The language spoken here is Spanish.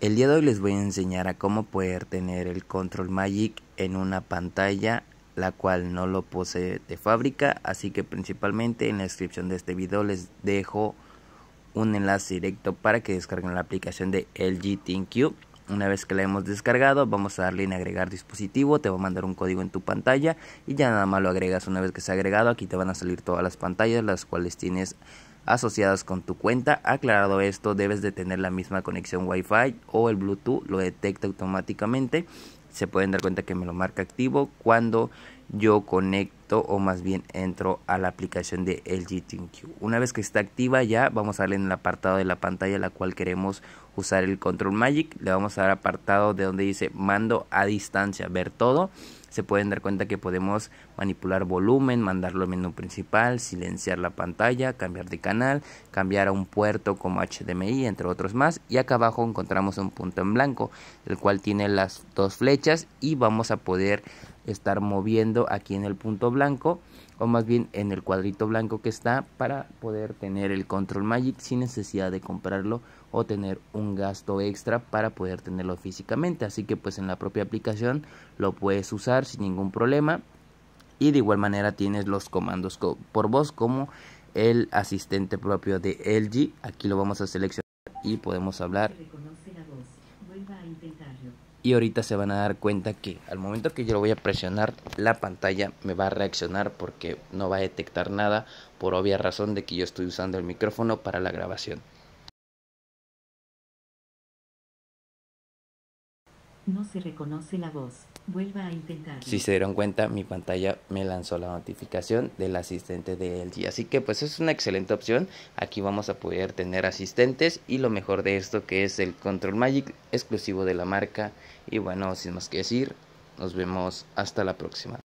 El día de hoy les voy a enseñar a cómo poder tener el Control Magic en una pantalla la cual no lo posee de fábrica, así que principalmente en la descripción de este video les dejo un enlace directo para que descarguen la aplicación de LG ThinQ una vez que la hemos descargado, vamos a darle en agregar dispositivo, te va a mandar un código en tu pantalla y ya nada más lo agregas. Una vez que se ha agregado, aquí te van a salir todas las pantallas las cuales tienes asociadas con tu cuenta. Aclarado esto, debes de tener la misma conexión Wi-Fi o el Bluetooth lo detecta automáticamente. Se pueden dar cuenta que me lo marca activo cuando yo conecto o más bien entro a la aplicación de LG ThinQ. Una vez que está activa ya vamos a darle en el apartado de la pantalla la cual queremos usar el Control Magic. Le vamos a dar apartado de donde dice mando a distancia, ver todo. Se pueden dar cuenta que podemos manipular volumen, mandarlo al menú principal, silenciar la pantalla, cambiar de canal, cambiar a un puerto como HDMI, entre otros más. Y acá abajo encontramos un punto en blanco, el cual tiene las dos flechas y vamos a poder estar moviendo aquí en el punto blanco o más bien en el cuadrito blanco que está para poder tener el control magic sin necesidad de comprarlo o tener un gasto extra para poder tenerlo físicamente así que pues en la propia aplicación lo puedes usar sin ningún problema y de igual manera tienes los comandos por voz como el asistente propio de LG aquí lo vamos a seleccionar y podemos hablar y ahorita se van a dar cuenta que al momento que yo lo voy a presionar, la pantalla me va a reaccionar porque no va a detectar nada por obvia razón de que yo estoy usando el micrófono para la grabación. No se reconoce la voz. Vuelva a intentar. Si se dieron cuenta, mi pantalla me lanzó la notificación del asistente de LG. Así que pues es una excelente opción. Aquí vamos a poder tener asistentes y lo mejor de esto que es el Control Magic exclusivo de la marca. Y bueno, sin más que decir, nos vemos hasta la próxima.